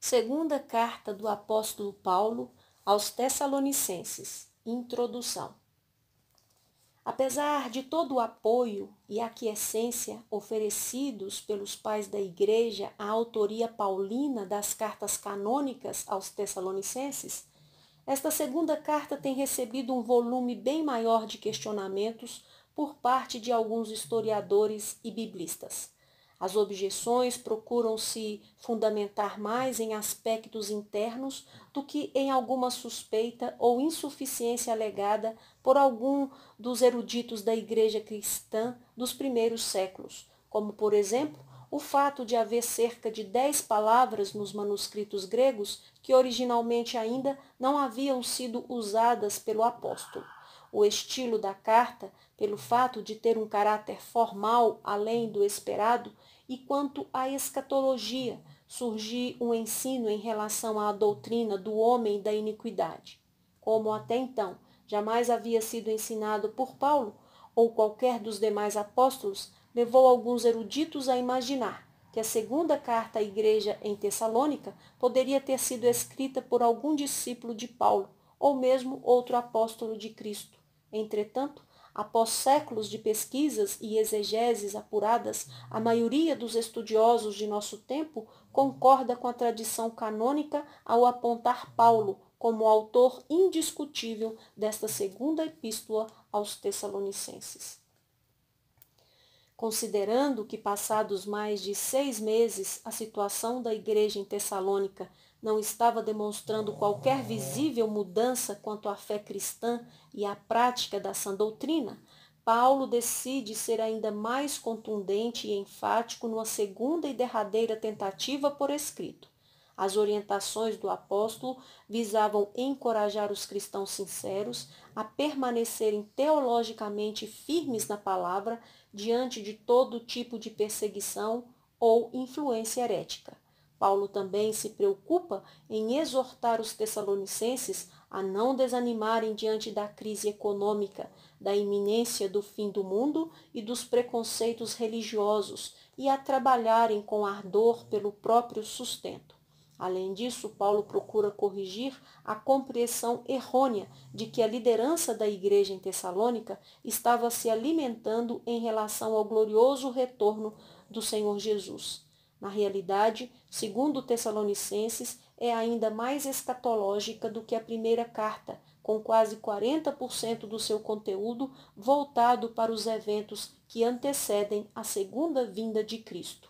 Segunda carta do apóstolo Paulo aos Tessalonicenses. Introdução. Apesar de todo o apoio e aquiescência oferecidos pelos pais da igreja à autoria paulina das cartas canônicas aos Tessalonicenses, esta segunda carta tem recebido um volume bem maior de questionamentos por parte de alguns historiadores e biblistas. As objeções procuram se fundamentar mais em aspectos internos do que em alguma suspeita ou insuficiência alegada por algum dos eruditos da Igreja cristã dos primeiros séculos, como, por exemplo, o fato de haver cerca de dez palavras nos manuscritos gregos que originalmente ainda não haviam sido usadas pelo apóstolo o estilo da carta pelo fato de ter um caráter formal além do esperado, e quanto à escatologia, surgir um ensino em relação à doutrina do homem da iniquidade, como até então jamais havia sido ensinado por Paulo ou qualquer dos demais apóstolos, levou alguns eruditos a imaginar que a segunda carta à igreja em Tessalônica poderia ter sido escrita por algum discípulo de Paulo, ou mesmo outro apóstolo de Cristo, Entretanto, após séculos de pesquisas e exegeses apuradas, a maioria dos estudiosos de nosso tempo concorda com a tradição canônica ao apontar Paulo como autor indiscutível desta segunda epístola aos Tessalonicenses. Considerando que, passados mais de seis meses, a situação da igreja em Tessalônica não estava demonstrando qualquer visível mudança quanto à fé cristã e à prática da sã doutrina, Paulo decide ser ainda mais contundente e enfático numa segunda e derradeira tentativa por escrito. As orientações do apóstolo visavam encorajar os cristãos sinceros a permanecerem teologicamente firmes na palavra diante de todo tipo de perseguição ou influência herética. Paulo também se preocupa em exortar os tessalonicenses a não desanimarem diante da crise econômica, da iminência do fim do mundo e dos preconceitos religiosos e a trabalharem com ardor pelo próprio sustento. Além disso, Paulo procura corrigir a compreensão errônea de que a liderança da igreja em Tessalônica estava se alimentando em relação ao glorioso retorno do Senhor Jesus. Na realidade, segundo Tessalonicenses, é ainda mais escatológica do que a primeira carta, com quase 40% do seu conteúdo voltado para os eventos que antecedem a segunda vinda de Cristo.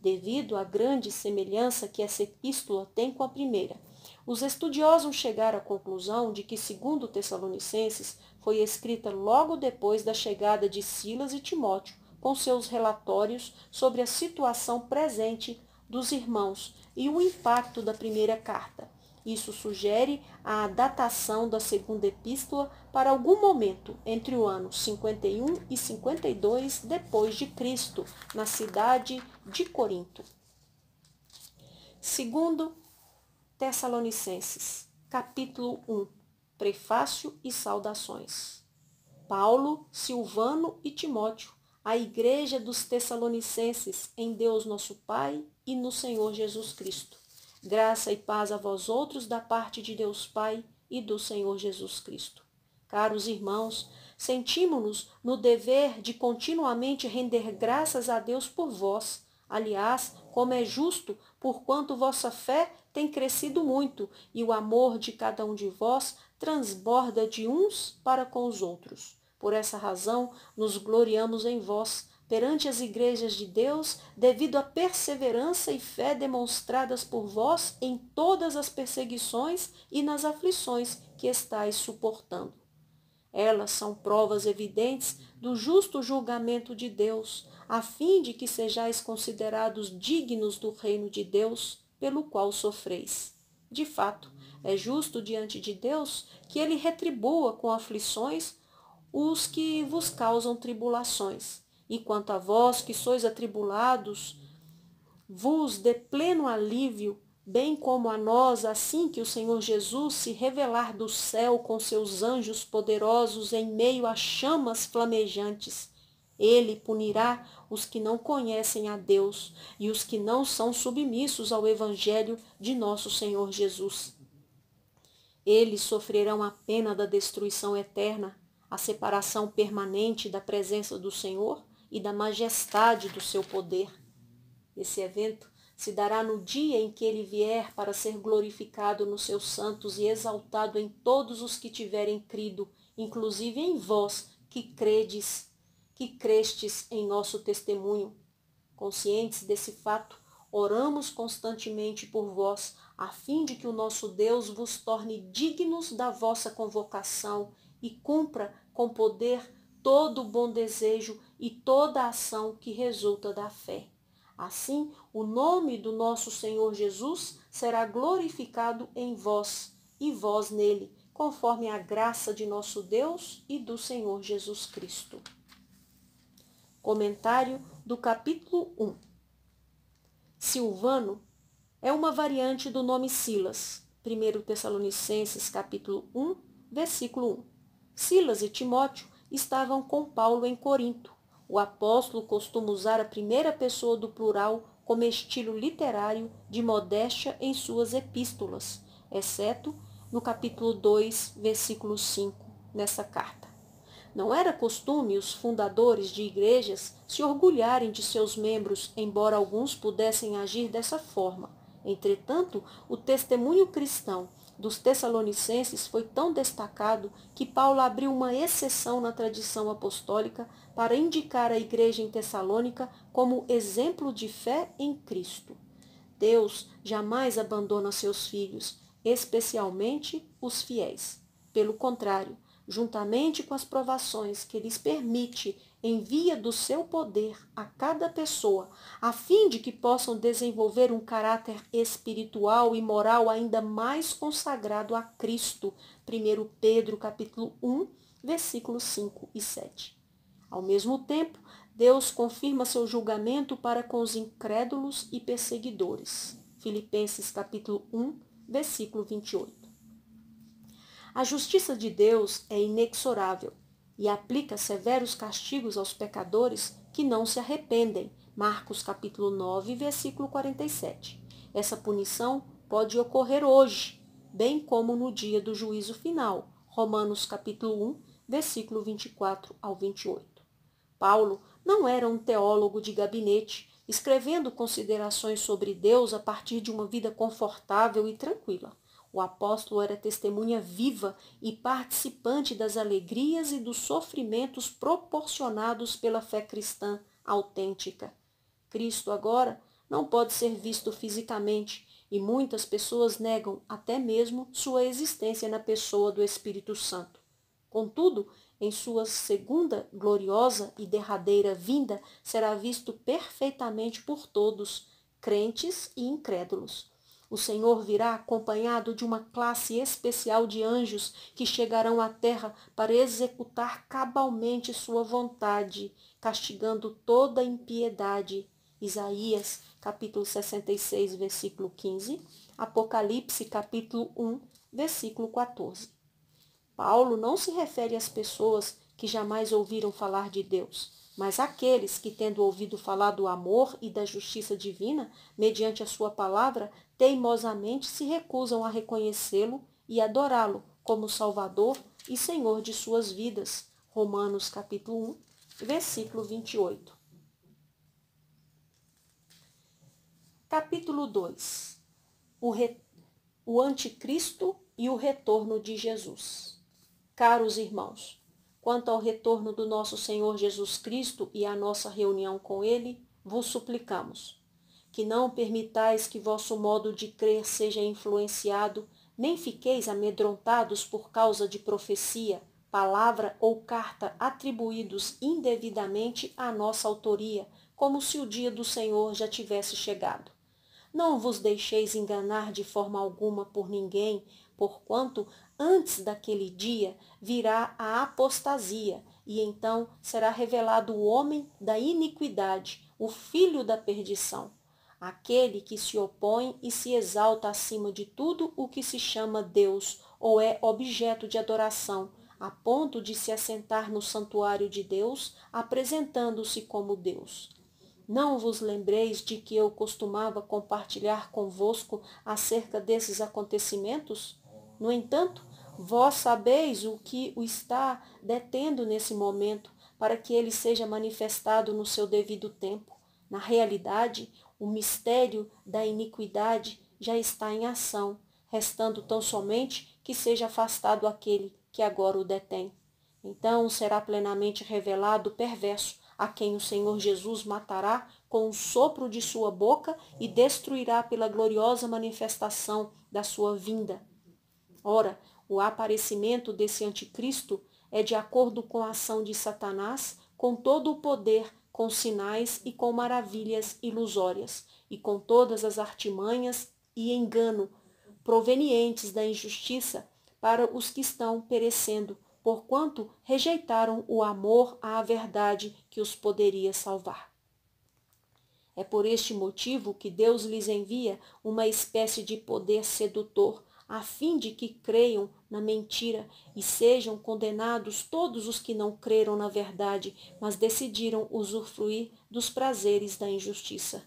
Devido à grande semelhança que essa epístola tem com a primeira, os estudiosos chegaram à conclusão de que, segundo Tessalonicenses, foi escrita logo depois da chegada de Silas e Timóteo, com seus relatórios sobre a situação presente dos irmãos e o impacto da primeira carta. Isso sugere a datação da segunda epístola para algum momento entre o ano 51 e 52 depois de Cristo, na cidade de Corinto. Segundo Tessalonicenses, capítulo 1, prefácio e saudações. Paulo, Silvano e Timóteo a igreja dos Tessalonicenses em Deus nosso Pai e no Senhor Jesus Cristo. Graça e paz a vós outros da parte de Deus Pai e do Senhor Jesus Cristo. Caros irmãos, sentimos-nos no dever de continuamente render graças a Deus por vós. Aliás, como é justo, porquanto vossa fé tem crescido muito e o amor de cada um de vós transborda de uns para com os outros. Por essa razão, nos gloriamos em vós, perante as igrejas de Deus, devido à perseverança e fé demonstradas por vós em todas as perseguições e nas aflições que estáis suportando. Elas são provas evidentes do justo julgamento de Deus, a fim de que sejais considerados dignos do reino de Deus, pelo qual sofreis. De fato, é justo diante de Deus que ele retribua com aflições os que vos causam tribulações. E quanto a vós que sois atribulados, vos dê pleno alívio, bem como a nós, assim que o Senhor Jesus se revelar do céu com seus anjos poderosos em meio a chamas flamejantes. Ele punirá os que não conhecem a Deus e os que não são submissos ao Evangelho de nosso Senhor Jesus. Eles sofrerão a pena da destruição eterna, a separação permanente da presença do Senhor e da majestade do seu poder. Esse evento se dará no dia em que ele vier para ser glorificado nos seus santos e exaltado em todos os que tiverem crido, inclusive em vós que credes, que crestes em nosso testemunho. Conscientes desse fato, oramos constantemente por vós, a fim de que o nosso Deus vos torne dignos da vossa convocação e cumpra com poder todo o bom desejo e toda a ação que resulta da fé. Assim, o nome do nosso Senhor Jesus será glorificado em vós e vós nele, conforme a graça de nosso Deus e do Senhor Jesus Cristo. Comentário do capítulo 1 Silvano é uma variante do nome Silas, 1 Tessalonicenses capítulo 1, versículo 1. Silas e Timóteo estavam com Paulo em Corinto. O apóstolo costuma usar a primeira pessoa do plural como estilo literário de modéstia em suas epístolas, exceto no capítulo 2, versículo 5, nessa carta. Não era costume os fundadores de igrejas se orgulharem de seus membros, embora alguns pudessem agir dessa forma. Entretanto, o testemunho cristão dos Tessalonicenses foi tão destacado que Paulo abriu uma exceção na tradição apostólica para indicar a igreja em Tessalônica como exemplo de fé em Cristo. Deus jamais abandona seus filhos, especialmente os fiéis. Pelo contrário, juntamente com as provações que lhes permite envia do seu poder a cada pessoa, a fim de que possam desenvolver um caráter espiritual e moral ainda mais consagrado a Cristo. 1 Pedro capítulo 1, versículos 5 e 7. Ao mesmo tempo, Deus confirma seu julgamento para com os incrédulos e perseguidores. Filipenses capítulo 1, versículo 28. A justiça de Deus é inexorável e aplica severos castigos aos pecadores que não se arrependem. Marcos capítulo 9, versículo 47. Essa punição pode ocorrer hoje, bem como no dia do juízo final. Romanos capítulo 1, versículo 24 ao 28. Paulo não era um teólogo de gabinete, escrevendo considerações sobre Deus a partir de uma vida confortável e tranquila. O apóstolo era testemunha viva e participante das alegrias e dos sofrimentos proporcionados pela fé cristã autêntica. Cristo agora não pode ser visto fisicamente e muitas pessoas negam até mesmo sua existência na pessoa do Espírito Santo. Contudo, em sua segunda gloriosa e derradeira vinda, será visto perfeitamente por todos, crentes e incrédulos. O Senhor virá acompanhado de uma classe especial de anjos que chegarão à terra para executar cabalmente sua vontade, castigando toda impiedade. Isaías, capítulo 66, versículo 15, Apocalipse, capítulo 1, versículo 14. Paulo não se refere às pessoas que jamais ouviram falar de Deus, mas aqueles que, tendo ouvido falar do amor e da justiça divina, mediante a sua palavra, teimosamente se recusam a reconhecê-lo e adorá-lo como Salvador e Senhor de suas vidas. Romanos capítulo 1, versículo 28. Capítulo 2. O, re... o anticristo e o retorno de Jesus. Caros irmãos, quanto ao retorno do nosso Senhor Jesus Cristo e à nossa reunião com ele, vos suplicamos que não permitais que vosso modo de crer seja influenciado, nem fiqueis amedrontados por causa de profecia, palavra ou carta atribuídos indevidamente à nossa autoria, como se o dia do Senhor já tivesse chegado. Não vos deixeis enganar de forma alguma por ninguém, porquanto antes daquele dia virá a apostasia, e então será revelado o homem da iniquidade, o filho da perdição aquele que se opõe e se exalta acima de tudo o que se chama Deus ou é objeto de adoração, a ponto de se assentar no santuário de Deus, apresentando-se como Deus. Não vos lembreis de que eu costumava compartilhar convosco acerca desses acontecimentos? No entanto, vós sabeis o que o está detendo nesse momento, para que ele seja manifestado no seu devido tempo. Na realidade, o mistério da iniquidade já está em ação, restando tão somente que seja afastado aquele que agora o detém. Então será plenamente revelado o perverso, a quem o Senhor Jesus matará com o sopro de sua boca e destruirá pela gloriosa manifestação da sua vinda. Ora, o aparecimento desse anticristo é de acordo com a ação de Satanás, com todo o poder com sinais e com maravilhas ilusórias, e com todas as artimanhas e engano provenientes da injustiça para os que estão perecendo, porquanto rejeitaram o amor à verdade que os poderia salvar. É por este motivo que Deus lhes envia uma espécie de poder sedutor a fim de que creiam na mentira e sejam condenados todos os que não creram na verdade, mas decidiram usufruir dos prazeres da injustiça.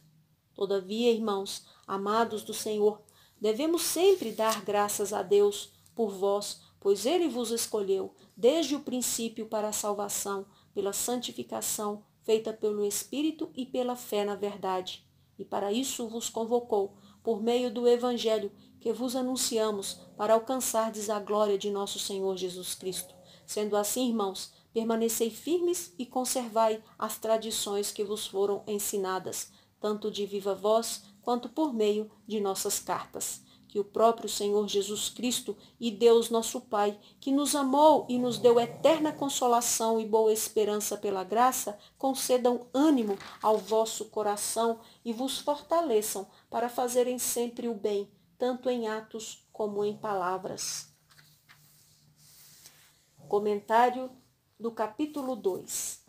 Todavia, irmãos, amados do Senhor, devemos sempre dar graças a Deus por vós, pois ele vos escolheu desde o princípio para a salvação, pela santificação feita pelo Espírito e pela fé na verdade. E para isso vos convocou, por meio do Evangelho que vos anunciamos para alcançardes a glória de nosso Senhor Jesus Cristo. Sendo assim, irmãos, permanecei firmes e conservai as tradições que vos foram ensinadas, tanto de viva voz quanto por meio de nossas cartas. Que o próprio Senhor Jesus Cristo e Deus nosso Pai, que nos amou e nos deu eterna consolação e boa esperança pela graça, concedam ânimo ao vosso coração e vos fortaleçam para fazerem sempre o bem tanto em atos como em palavras. Comentário do capítulo 2.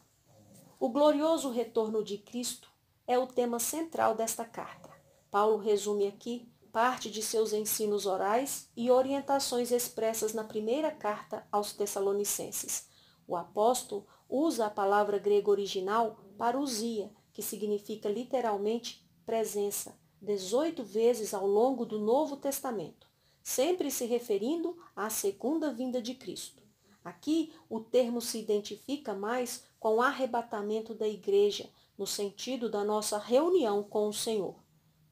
O glorioso retorno de Cristo é o tema central desta carta. Paulo resume aqui parte de seus ensinos orais e orientações expressas na primeira carta aos Tessalonicenses. O apóstolo usa a palavra grega original parousia, que significa literalmente presença, 18 vezes ao longo do Novo Testamento, sempre se referindo à segunda vinda de Cristo. Aqui, o termo se identifica mais com o arrebatamento da igreja, no sentido da nossa reunião com o Senhor.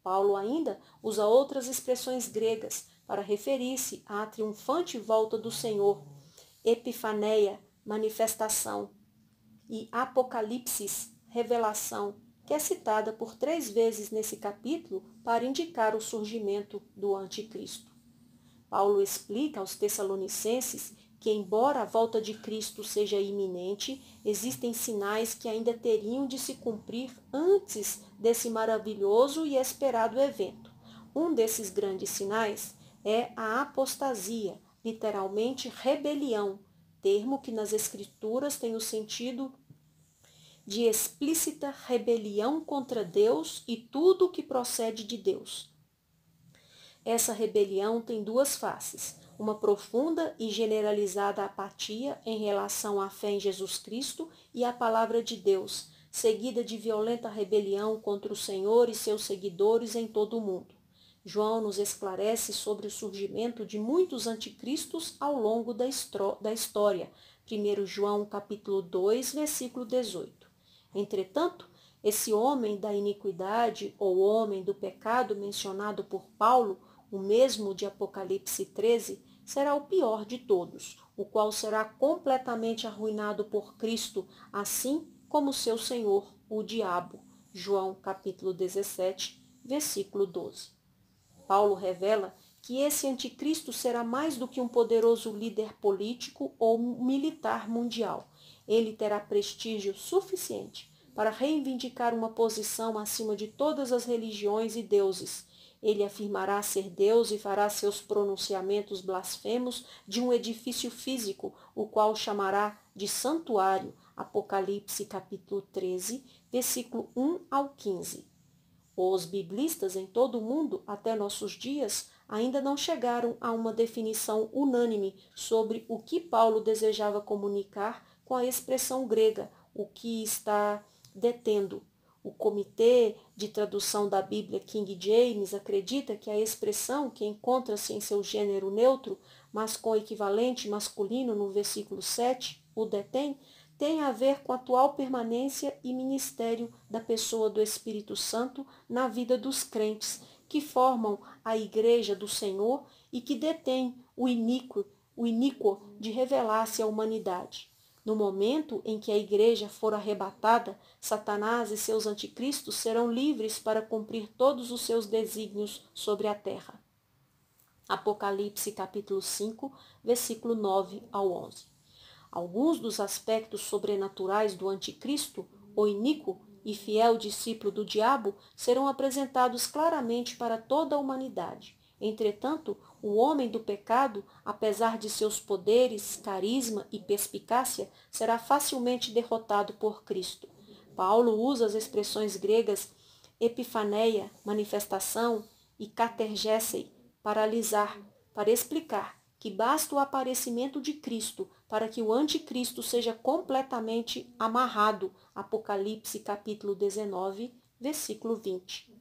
Paulo ainda usa outras expressões gregas para referir-se à triunfante volta do Senhor, epifaneia, manifestação, e apocalipsis, revelação, que é citada por três vezes nesse capítulo para indicar o surgimento do Anticristo. Paulo explica aos Tessalonicenses que, embora a volta de Cristo seja iminente, existem sinais que ainda teriam de se cumprir antes desse maravilhoso e esperado evento. Um desses grandes sinais é a apostasia, literalmente rebelião, termo que nas Escrituras tem o sentido de explícita rebelião contra Deus e tudo o que procede de Deus. Essa rebelião tem duas faces: uma profunda e generalizada apatia em relação à fé em Jesus Cristo e à palavra de Deus, seguida de violenta rebelião contra o Senhor e seus seguidores em todo o mundo. João nos esclarece sobre o surgimento de muitos anticristos ao longo da, da história. 1 João capítulo 2, versículo 18. Entretanto, esse homem da iniquidade ou homem do pecado mencionado por Paulo, o mesmo de Apocalipse 13, será o pior de todos, o qual será completamente arruinado por Cristo, assim como seu Senhor, o diabo. João capítulo 17, versículo 12. Paulo revela que esse anticristo será mais do que um poderoso líder político ou militar mundial ele terá prestígio suficiente para reivindicar uma posição acima de todas as religiões e deuses. Ele afirmará ser Deus e fará seus pronunciamentos blasfemos de um edifício físico, o qual chamará de santuário. Apocalipse capítulo 13, versículo 1 ao 15. Os biblistas em todo o mundo, até nossos dias, ainda não chegaram a uma definição unânime sobre o que Paulo desejava comunicar com a expressão grega, o que está detendo. O Comitê de Tradução da Bíblia King James acredita que a expressão que encontra-se em seu gênero neutro, mas com equivalente masculino no versículo 7, o detém, tem a ver com a atual permanência e ministério da pessoa do Espírito Santo na vida dos crentes, que formam a Igreja do Senhor e que detém o iníquo, o iníquo de revelar-se à humanidade. No momento em que a igreja for arrebatada, Satanás e seus anticristos serão livres para cumprir todos os seus desígnios sobre a terra. Apocalipse capítulo 5, versículo 9 ao 11. Alguns dos aspectos sobrenaturais do anticristo, o iníquo e fiel discípulo do diabo, serão apresentados claramente para toda a humanidade. Entretanto, o homem do pecado, apesar de seus poderes, carisma e perspicácia, será facilmente derrotado por Cristo. Paulo usa as expressões gregas epifaneia, manifestação, e catergessei, paralisar, para explicar que basta o aparecimento de Cristo para que o anticristo seja completamente amarrado. Apocalipse capítulo 19, versículo 20.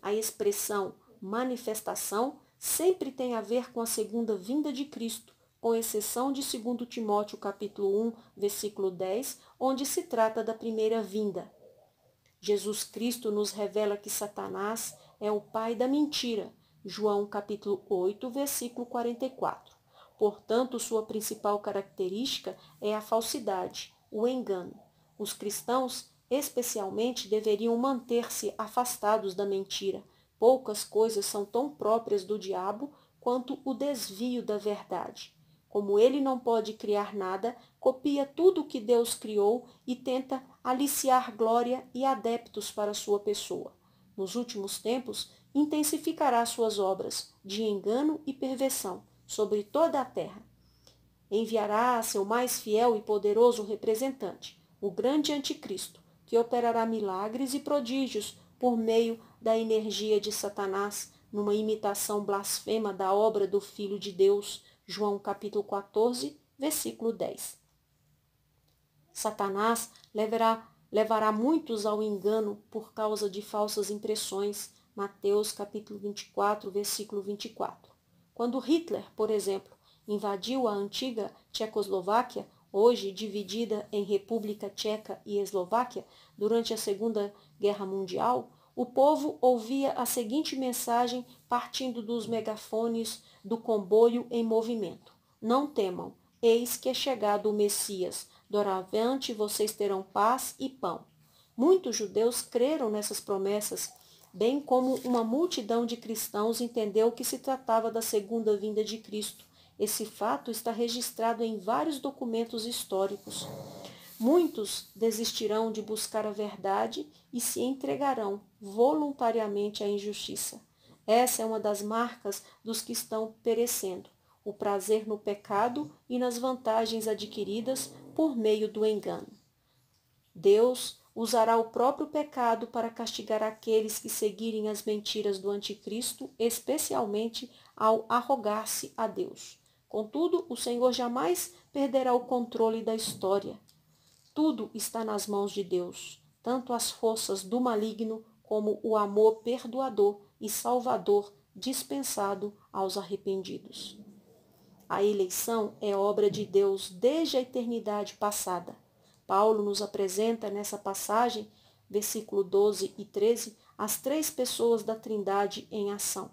A expressão manifestação sempre tem a ver com a segunda vinda de Cristo, com exceção de 2 Timóteo capítulo 1, versículo 10, onde se trata da primeira vinda. Jesus Cristo nos revela que Satanás é o pai da mentira. João capítulo 8, versículo 44. Portanto, sua principal característica é a falsidade, o engano. Os cristãos, especialmente, deveriam manter-se afastados da mentira, Poucas coisas são tão próprias do diabo quanto o desvio da verdade. Como ele não pode criar nada, copia tudo o que Deus criou e tenta aliciar glória e adeptos para sua pessoa. Nos últimos tempos, intensificará suas obras de engano e perversão sobre toda a terra. Enviará a seu mais fiel e poderoso representante, o grande anticristo, que operará milagres e prodígios por meio da energia de Satanás numa imitação blasfema da obra do Filho de Deus, João capítulo 14, versículo 10. Satanás levará, levará muitos ao engano por causa de falsas impressões, Mateus capítulo 24, versículo 24. Quando Hitler, por exemplo, invadiu a antiga Tchecoslováquia, hoje dividida em República Tcheca e Eslováquia, durante a Segunda Guerra Mundial, o povo ouvia a seguinte mensagem partindo dos megafones do comboio em movimento: Não temam, eis que é chegado o Messias. Doravante vocês terão paz e pão. Muitos judeus creram nessas promessas, bem como uma multidão de cristãos entendeu que se tratava da segunda vinda de Cristo. Esse fato está registrado em vários documentos históricos. Muitos desistirão de buscar a verdade e se entregarão voluntariamente à injustiça. Essa é uma das marcas dos que estão perecendo, o prazer no pecado e nas vantagens adquiridas por meio do engano. Deus usará o próprio pecado para castigar aqueles que seguirem as mentiras do anticristo, especialmente ao arrogar-se a Deus. Contudo, o Senhor jamais perderá o controle da história. Tudo está nas mãos de Deus, tanto as forças do maligno como o amor perdoador e salvador dispensado aos arrependidos. A eleição é obra de Deus desde a eternidade passada. Paulo nos apresenta nessa passagem, versículo 12 e 13, as três pessoas da Trindade em ação.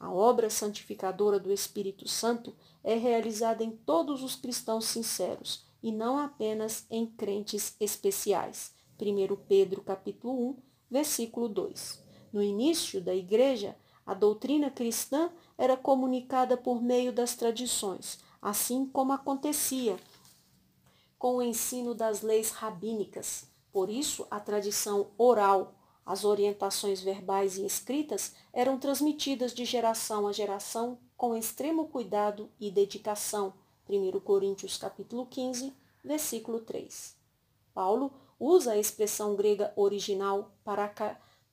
A obra santificadora do Espírito Santo é realizada em todos os cristãos sinceros, e não apenas em crentes especiais. 1 Pedro capítulo 1, versículo 2. No início da igreja, a doutrina cristã era comunicada por meio das tradições, assim como acontecia com o ensino das leis rabínicas. Por isso, a tradição oral, as orientações verbais e escritas eram transmitidas de geração a geração com extremo cuidado e dedicação 1 Coríntios capítulo 15, versículo 3. Paulo usa a expressão grega original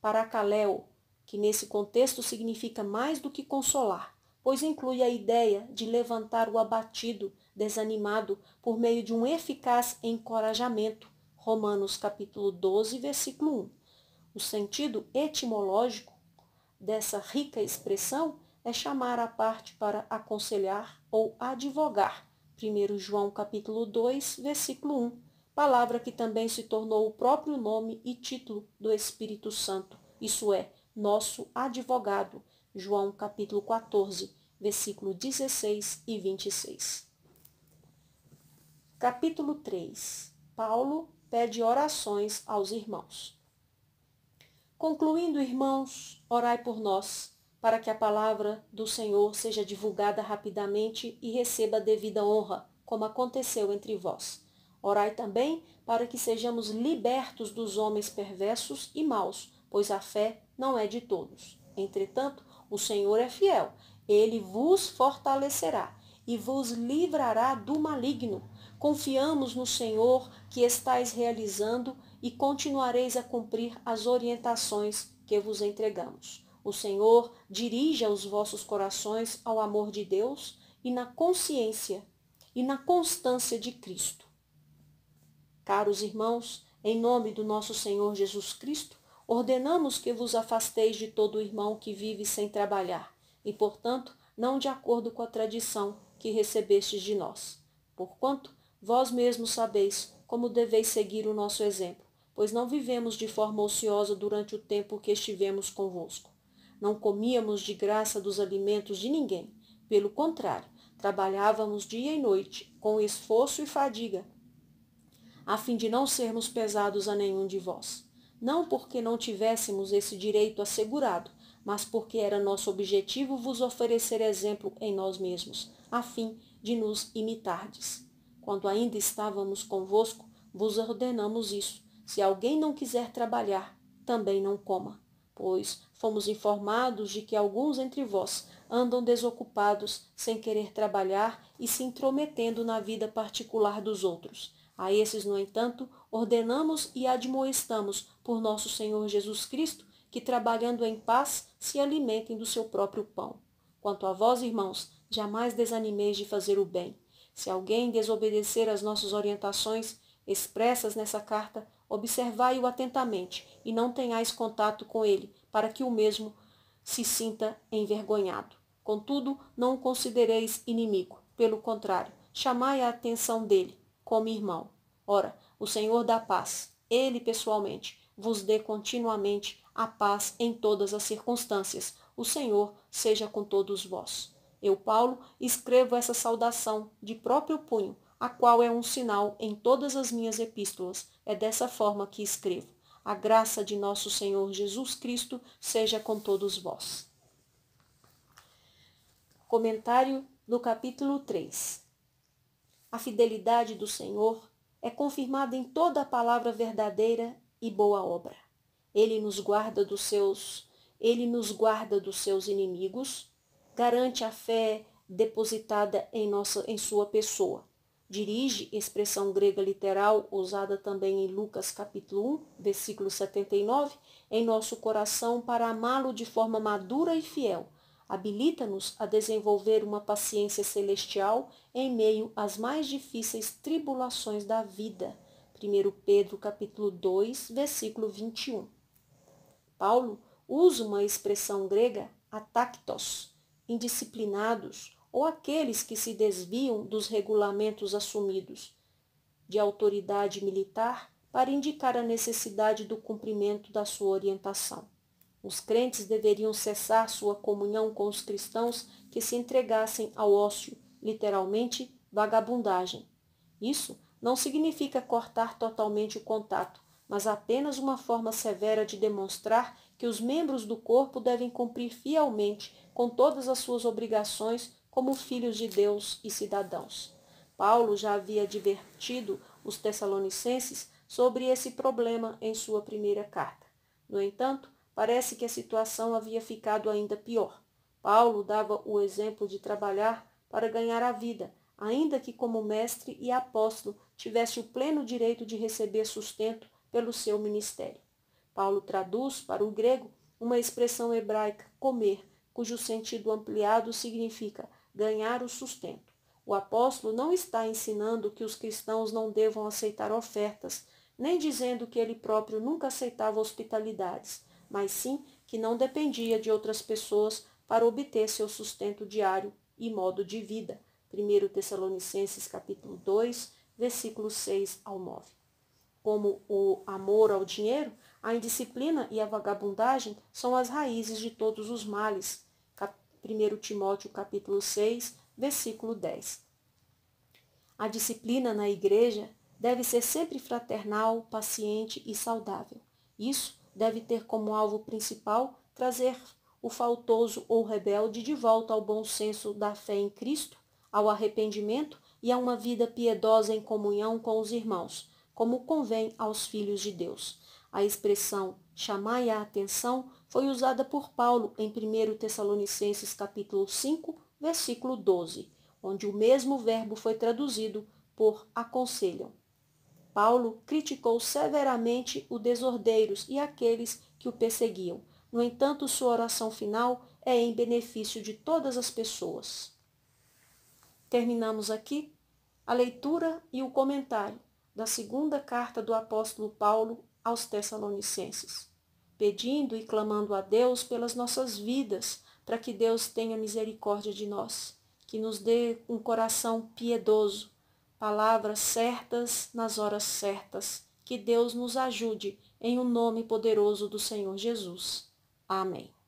parakaleo, que nesse contexto significa mais do que consolar, pois inclui a ideia de levantar o abatido, desanimado, por meio de um eficaz encorajamento. Romanos capítulo 12, versículo 1. O sentido etimológico dessa rica expressão é chamar a parte para aconselhar ou advogar. 1 João capítulo 2, versículo 1, palavra que também se tornou o próprio nome e título do Espírito Santo, isso é, nosso advogado. João capítulo 14, versículo 16 e 26. Capítulo 3. Paulo pede orações aos irmãos. Concluindo, irmãos, orai por nós para que a palavra do Senhor seja divulgada rapidamente e receba a devida honra, como aconteceu entre vós. Orai também para que sejamos libertos dos homens perversos e maus, pois a fé não é de todos. Entretanto, o Senhor é fiel, ele vos fortalecerá e vos livrará do maligno. Confiamos no Senhor que estáis realizando e continuareis a cumprir as orientações que vos entregamos. O Senhor dirija os vossos corações ao amor de Deus e na consciência e na constância de Cristo. Caros irmãos, em nome do nosso Senhor Jesus Cristo, ordenamos que vos afasteis de todo irmão que vive sem trabalhar, e, portanto, não de acordo com a tradição que recebestes de nós. Porquanto, vós mesmos sabeis como deveis seguir o nosso exemplo, pois não vivemos de forma ociosa durante o tempo que estivemos convosco não comíamos de graça dos alimentos de ninguém. Pelo contrário, trabalhávamos dia e noite, com esforço e fadiga, a fim de não sermos pesados a nenhum de vós. Não porque não tivéssemos esse direito assegurado, mas porque era nosso objetivo vos oferecer exemplo em nós mesmos, a fim de nos imitardes. Quando ainda estávamos convosco, vos ordenamos isso. Se alguém não quiser trabalhar, também não coma pois fomos informados de que alguns entre vós andam desocupados, sem querer trabalhar e se intrometendo na vida particular dos outros. A esses, no entanto, ordenamos e admoestamos por nosso Senhor Jesus Cristo que, trabalhando em paz, se alimentem do seu próprio pão. Quanto a vós, irmãos, jamais desanimeis de fazer o bem. Se alguém desobedecer às nossas orientações expressas nessa carta, Observai-o atentamente e não tenhais contato com ele, para que o mesmo se sinta envergonhado. Contudo, não o considereis inimigo, pelo contrário, chamai a atenção dele, como irmão. Ora, o Senhor da paz, ele pessoalmente, vos dê continuamente a paz em todas as circunstâncias. O Senhor seja com todos vós. Eu, Paulo, escrevo essa saudação de próprio punho, a qual é um sinal em todas as minhas epístolas. É dessa forma que escrevo. A graça de nosso Senhor Jesus Cristo seja com todos vós. Comentário do capítulo 3. A fidelidade do Senhor é confirmada em toda a palavra verdadeira e boa obra. Ele nos guarda dos seus, ele nos guarda dos seus inimigos, garante a fé depositada em nossa em sua pessoa dirige, expressão grega literal usada também em Lucas capítulo 1, versículo 79, em nosso coração para amá-lo de forma madura e fiel. Habilita-nos a desenvolver uma paciência celestial em meio às mais difíceis tribulações da vida. 1 Pedro capítulo 2, versículo 21. Paulo usa uma expressão grega atactos, indisciplinados, ou aqueles que se desviam dos regulamentos assumidos de autoridade militar para indicar a necessidade do cumprimento da sua orientação. Os crentes deveriam cessar sua comunhão com os cristãos que se entregassem ao ócio, literalmente vagabundagem. Isso não significa cortar totalmente o contato, mas apenas uma forma severa de demonstrar que os membros do corpo devem cumprir fielmente com todas as suas obrigações como filhos de Deus e cidadãos. Paulo já havia advertido os tessalonicenses sobre esse problema em sua primeira carta. No entanto, parece que a situação havia ficado ainda pior. Paulo dava o exemplo de trabalhar para ganhar a vida, ainda que como mestre e apóstolo tivesse o pleno direito de receber sustento pelo seu ministério. Paulo traduz para o grego uma expressão hebraica comer, cujo sentido ampliado significa ganhar o sustento. O apóstolo não está ensinando que os cristãos não devam aceitar ofertas, nem dizendo que ele próprio nunca aceitava hospitalidades, mas sim que não dependia de outras pessoas para obter seu sustento diário e modo de vida. 1 Tessalonicenses capítulo 2, versículos 6 ao 9. Como o amor ao dinheiro, a indisciplina e a vagabundagem são as raízes de todos os males, 1 Timóteo capítulo 6, versículo 10. A disciplina na igreja deve ser sempre fraternal, paciente e saudável. Isso deve ter como alvo principal trazer o faltoso ou rebelde de volta ao bom senso da fé em Cristo, ao arrependimento e a uma vida piedosa em comunhão com os irmãos, como convém aos filhos de Deus. A expressão chamai a atenção foi usada por Paulo em 1 Tessalonicenses capítulo 5, versículo 12, onde o mesmo verbo foi traduzido por aconselham. Paulo criticou severamente os desordeiros e aqueles que o perseguiam. No entanto, sua oração final é em benefício de todas as pessoas. Terminamos aqui a leitura e o comentário da segunda carta do apóstolo Paulo aos Tessalonicenses pedindo e clamando a Deus pelas nossas vidas, para que Deus tenha misericórdia de nós, que nos dê um coração piedoso, palavras certas nas horas certas, que Deus nos ajude em o um nome poderoso do Senhor Jesus. Amém.